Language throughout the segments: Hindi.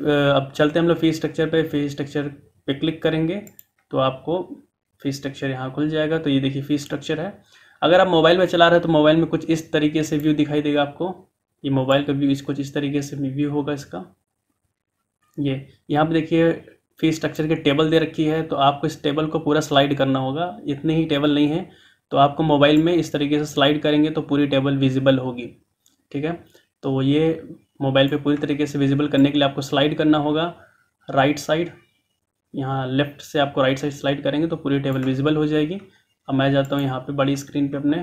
अब चलते हैं हम लोग फीस स्ट्रक्चर पे फीस स्ट्रक्चर पे क्लिक करेंगे तो आपको फीस स्ट्रक्चर यहाँ खुल जाएगा तो ये देखिए फीस स्ट्रक्चर है अगर आप मोबाइल में चला रहे हो तो मोबाइल में कुछ इस तरीके से व्यू दिखाई देगा आपको ये मोबाइल का व्यू इस कुछ इस तरीके से व्यू होगा इसका ये यहाँ पर देखिए फीस स्ट्रक्चर की टेबल दे रखी है तो आपको इस टेबल को पूरा स्लाइड करना होगा इतने ही टेबल नहीं है तो आपको मोबाइल में इस तरीके से स्लाइड करेंगे तो पूरी टेबल विजिबल होगी ठीक है तो ये मोबाइल पे पूरी तरीके से विजिबल करने के लिए आपको स्लाइड करना होगा राइट साइड यहाँ लेफ्ट से आपको राइट साइड स्लाइड करेंगे तो पूरी टेबल विजिबल हो जाएगी अब मैं जाता हूँ यहाँ पे बड़ी स्क्रीन पे अपने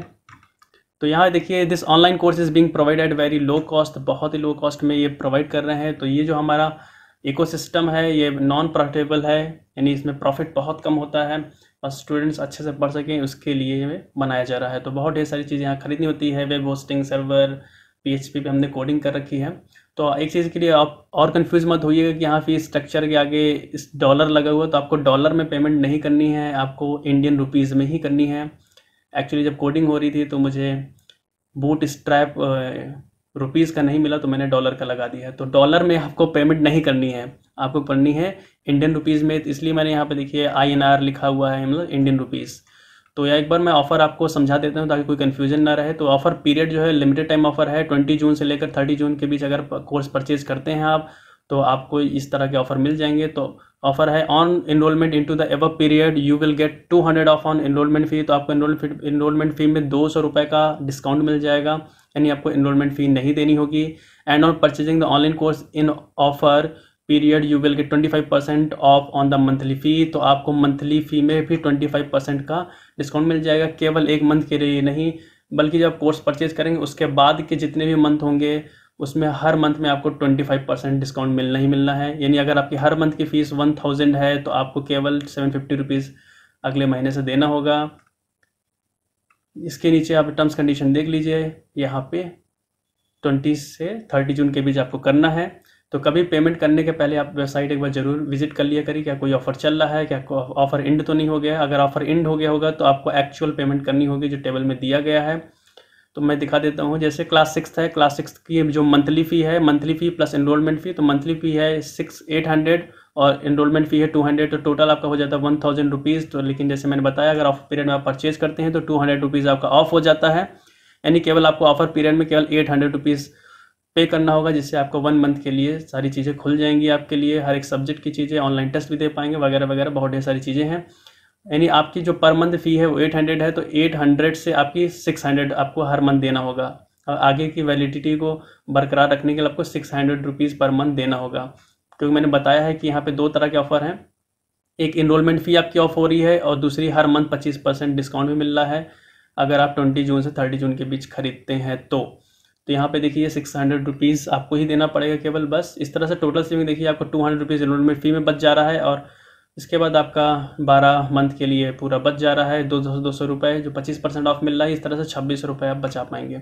तो यहाँ देखिए this online course is being provide at very low cost बहुत ही लो कॉस्ट में ये प्रोवाइड कर रहे हैं तो ये जो हमारा इको है ये नॉन प्रॉफिटेबल है यानी इसमें प्रॉफिट बहुत कम होता है और स्टूडेंट्स अच्छे से पढ़ सकें उसके लिए बनाया जा रहा है तो बहुत ढेर सारी चीज़ें यहाँ खरीदनी होती है वेब होस्टिंग सर्वर पीएचपी पे हमने कोडिंग कर रखी है तो एक चीज़ के लिए आप और कंफ्यूज मत होइएगा कि यहाँ फिर स्ट्रक्चर के आगे इस डॉलर लगा हुआ तो आपको डॉलर में पेमेंट नहीं करनी है आपको इंडियन रुपीज़ में ही करनी है एक्चुअली जब कोडिंग हो रही थी तो मुझे बूट स्ट्रैप रुपीज़ का नहीं मिला तो मैंने डॉलर का लगा दिया तो डॉलर में आपको पेमेंट नहीं करनी है आपको करनी है इंडियन रुपीज़ में तो इसलिए मैंने यहाँ पे देखिए आई लिखा हुआ है मतलब इंडियन रुपीज़ तो या एक बार मैं ऑफ़र आपको समझा देता हूँ ताकि कोई कन्फ्यूजन ना रहे तो ऑफ़र पीरियड जो है लिमिटेड टाइम ऑफ़र है ट्वेंटी जून से लेकर थर्टी जून के बीच अगर कोर्स परचेज करते हैं आप तो आपको इस तरह के ऑफ़र मिल जाएंगे तो ऑफ़र है ऑन इनरोलमेंट इनटू द एव period you will get two hundred off on enrolment fee तो आपको इनरोलमेंट फ़ी में दो सौ रुपये का डिस्काउंट मिल जाएगा यानी आपको इनरोलमेंट फ़ी नहीं देनी होगी and on purchasing the online course in offer period you will get twenty five percent off on the monthly fee तो आपको मंथली फ़ी में भी ट्वेंटी फाइव परसेंट का डिस्काउंट मिल जाएगा केवल एक मंथ के लिए नहीं बल्कि जब कोर्स परचेज करेंगे उसके बाद के जितने भी मंथ होंगे उसमें हर मंथ में आपको ट्वेंटी फाइव परसेंट डिस्काउंट मिलना ही मिलना है यानी अगर आपकी हर मंथ की फ़ीस वन थाउजेंड है तो आपको केवल सेवन फिफ्टी रुपीज़ अगले महीने से देना होगा इसके नीचे आप टर्म्स कंडीशन देख लीजिए यहाँ पे ट्वेंटी से थर्टी जून के बीच आपको करना है तो कभी पेमेंट करने के पहले आप वेबसाइट एक बार ज़रूर विजिट कर लिया करिए क्या कोई ऑफ़र चल रहा है क्या ऑफ़र एंड तो नहीं हो गया अगर ऑफ़र एंड हो गया होगा तो आपको एक्चुअल पेमेंट करनी होगी जो टेबल में दिया गया है तो मैं दिखा देता हूँ जैसे क्लास सिक्स है क्लास सिक्स की जो मंथली फ़ी है monthly fee plus enrolment fee तो मंथली फ़ी है सिक्स एट हंड्रेड और इनरोलमेंट फ़ी है टू हंड्रेड तो टोटल आपका हो जाता है वन थाउजेंड रुपीज़ तो लेकिन जैसे मैंने बताया अगर ऑफ़ पीरियड में आप परचेज़ करते हैं तो टू हंड्रेड रुपीज़ आपका ऑफ़ हो जाता है यानी केवल आपको ऑफ़र पीरियड में केवल एट हंड्रेड रुपीज़ पे करना होगा जिससे आपको वन मंथ के लिए सारी चीज़ें खुल जाएंगी आपके लिए हर एक सब्जेक्ट की चीज़ें ऑनलाइन टेस्ट भी दे पाएंगे वगैरह वगैरह बहुत ढेर सारी चीज़ें हैं यानी आपकी जो पर मंथ फ़ी है वो एट हंड्रेड है तो एट हंड्रेड से आपकी सिक्स हंड्रेड आपको हर मंथ देना होगा और आगे की वैलिडिटी को बरकरार रखने के लिए आपको six hundred rupees per month देना होगा क्योंकि मैंने बताया है कि यहाँ पे दो तरह के ऑफ़र हैं एक इनरोलमेंट फ़ी आपकी ऑफ हो रही है और दूसरी हर मंथ पच्चीस परसेंट डिस्काउंट भी मिल रहा है अगर आप ट्वेंटी जून से थर्टी जून के बीच खरीदते हैं तो तो यहाँ पे देखिए सिक्स हंड्रेड रुपीज़ आपको ही देना पड़ेगा केवल बस इस तरह से टोटल सेविंग देखिए आपको two hundred rupees enrolment fee में बच जा रहा है और इसके बाद आपका बारह मंथ के लिए पूरा बच जा रहा है दो दो, दो सौ रुपये जो पच्चीस परसेंट ऑफ मिल रहा है इस तरह से छब्बीस सौ रुपये आप बचा पाएंगे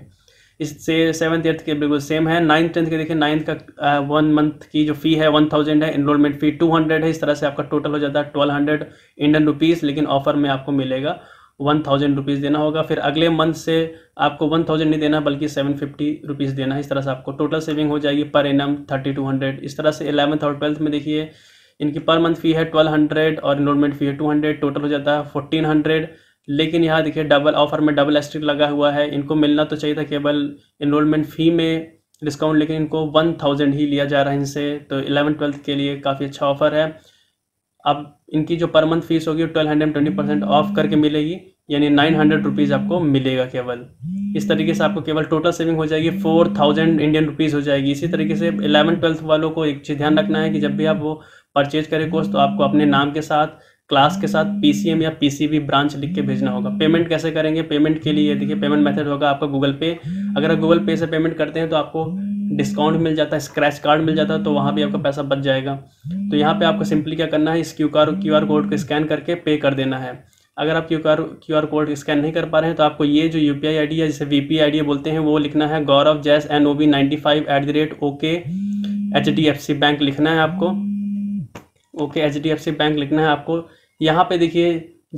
इससे सेवन्थ एर्थ के बिल्कुल सेम है नाइन्थ टेंथ के देखिए नाइन्थ का वन मंथ की जो फ़ी है वन थाउजेंड है इनरोलमेंट फ़ी टू हंड्रेड है इस तरह से आपका टोटल हो जाता है ट्वेल्व हंड्रेड इंडियन रुपीज़ लेकिन ऑफर में आपको मिलेगा वन थाउजेंड रुपीज़ देना होगा फिर अगले मंथ से आपको वन थाउजेंड नहीं देना बल्कि सेवन फिफ्टी रुपीज़ देना है इस तरह से आपको टोटल सेविंग हो जाएगी पर एम थर्टी टू हंड्रेड इस तरह से एलेवंथ और ट्वेल्थ में देखिए इनकी पर मंथ फ़ी है ट्वेल्व हंड्रेड और इनरोलमेंट फ़ी है टू हंड्रेड टोटल हो जाता है फोर्टीन हंड्रेड लेकिन यहाँ देखिए डबल ऑफर में डबल एस्ट्रिक लगा हुआ है इनको मिलना तो चाहिए था केवल इनरोलमेंट फ़ी में डिस्काउंट लेकिन इनको वन थाउजेंड ही लिया जा रहा है इनसे तो इलेवन ट्वेल्थ के लिए काफ़ी अच्छा ऑफर है अब इनकी जो पर मंथ फीस होगी twelve hundred twenty percent off करके मिलेगी यानी नाइन हंड्रेड रुपीज़ आपको मिलेगा केवल इस तरीके से आपको केवल टोटल सेविंग हो जाएगी फोर थाउजेंड इंडियन रुपीज़ हो जाएगी इसी तरीके से एलेवन ट्वेल्थ वालों को एक चीज़ ध्यान रखना है कि जब भी आप वो परचेज करें कोर्स तो आपको अपने नाम के साथ क्लास के साथ पी या पी ब्रांच लिख के भेजना होगा पेमेंट कैसे करेंगे पेमेंट के लिए देखिए पेमेंट मैथड होगा आपका गूगल पे अगर आप गूगल पे से पेमेंट करते हैं तो आपको डिस्काउंट मिल जाता है स्क्रैच कार्ड मिल जाता है तो वहाँ भी आपका पैसा बच जाएगा तो यहाँ पे आपको सिंपली क्या करना है इस Q R Q R code को स्कैन करके पे कर देना है अगर आप Q R Q R code scan नहीं कर पा रहे हैं तो आपको ये जो U P I I D या जिसे वी पी आई डी बोलते हैं वो लिखना है गौरव जैस N O B ninety five at the rate okay H D F C bank लिखना है आपको okay H D F C bank लिखना है आपको यहाँ पे देखिए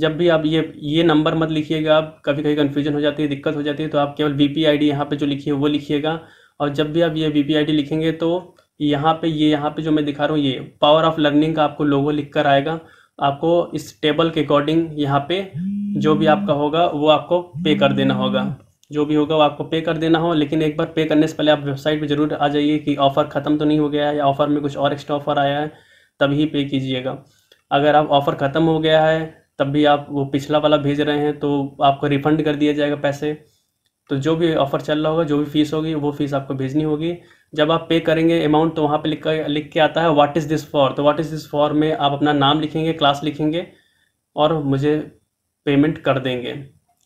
जब भी आप ये ये नंबर मत लिखिएगा आप कभी कभी कन्फ्यूजन हो जाती है दिक्कत हो जाती है तो आप केवल वी पी आई डी यहाँ पर जो लिखी है वो लिखिएगा और जब भी आप ये वी पी आई डी लिखेंगे तो यहाँ पे ये यहाँ पे जो मैं दिखा रहा हूँ ये पावर ऑफ लर्निंग का आपको लोगो लिख कर आएगा आपको इस टेबल के अकॉर्डिंग यहाँ पे जो भी आपका होगा वो आपको पे कर देना होगा जो भी होगा वो आपको पे कर देना हो लेकिन एक बार पे करने से पहले आप वेबसाइट पे ज़रूर आ जाइए कि ऑफ़र ख़त्म तो नहीं हो गया है या ऑफ़र में कुछ और एक्स्ट्रा ऑफ़र आया है तभी पे कीजिएगा अगर आप ऑफ़र ख़त्म हो गया है तब भी आप वो पिछला वाला भेज रहे हैं तो आपको रिफ़ंड कर दिया जाएगा पैसे तो जो भी ऑफ़र चल रहा होगा जो भी फ़ीस होगी वो फ़ीस आपको भेजनी होगी जब आप पे करेंगे अमाउंट तो वहाँ पे लिख कर लिख के आता है व्हाट इज़ दिस फॉर तो व्हाट इज़ दिस फॉर में आप अपना नाम लिखेंगे क्लास लिखेंगे और मुझे पेमेंट कर देंगे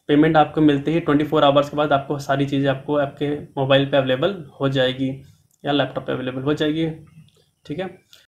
पेमेंट आपको मिलते ही ट्वेंटी फोर आवर्स के बाद आपको सारी चीज़ें आपको आपके मोबाइल पे अवेलेबल हो जाएगी या लैपटॉप पे अवेलेबल हो जाएगी ठीक है